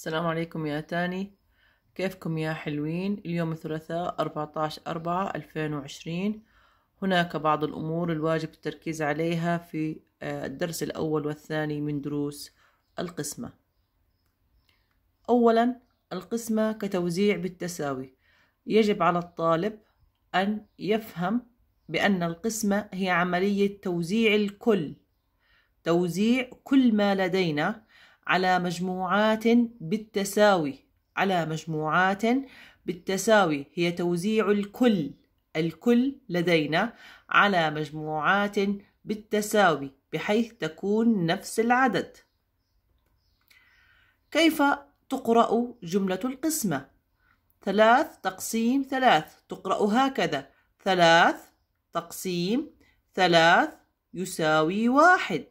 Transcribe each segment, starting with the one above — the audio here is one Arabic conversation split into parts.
السلام عليكم يا تاني كيفكم يا حلوين اليوم الثلاثاء 14 أربعة 2020 هناك بعض الأمور الواجب التركيز عليها في آه، الدرس الأول والثاني من دروس القسمة أولا القسمة كتوزيع بالتساوي يجب على الطالب أن يفهم بأن القسمة هي عملية توزيع الكل توزيع كل ما لدينا على مجموعات بالتساوي على مجموعات بالتساوي هي توزيع الكل الكل لدينا على مجموعات بالتساوي بحيث تكون نفس العدد كيف تقرأ جملة القسمة؟ ثلاث تقسيم ثلاث تقرأ هكذا ثلاث تقسيم ثلاث يساوي واحد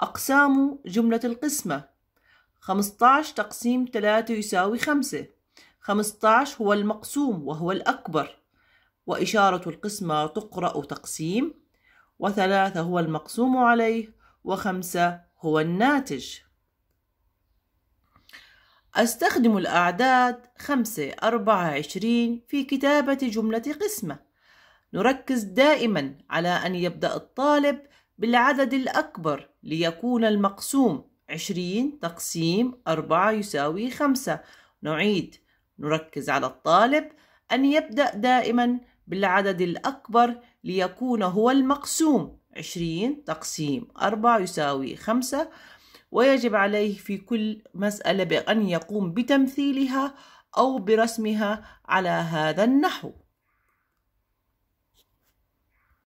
أقسام جملة القسمة 15 تقسيم 3 يساوي 5 15 هو المقسوم وهو الأكبر وإشارة القسمة تقرأ تقسيم وثلاثة هو المقسوم عليه وخمسة هو الناتج أستخدم الأعداد خمسة أربعة عشرين في كتابة جملة قسمة نركز دائما على أن يبدأ الطالب بالعدد الأكبر ليكون المقسوم عشرين تقسيم أربعة يساوي خمسة نعيد نركز على الطالب أن يبدأ دائما بالعدد الأكبر ليكون هو المقسوم عشرين تقسيم أربعة يساوي خمسة ويجب عليه في كل مسألة بأن يقوم بتمثيلها أو برسمها على هذا النحو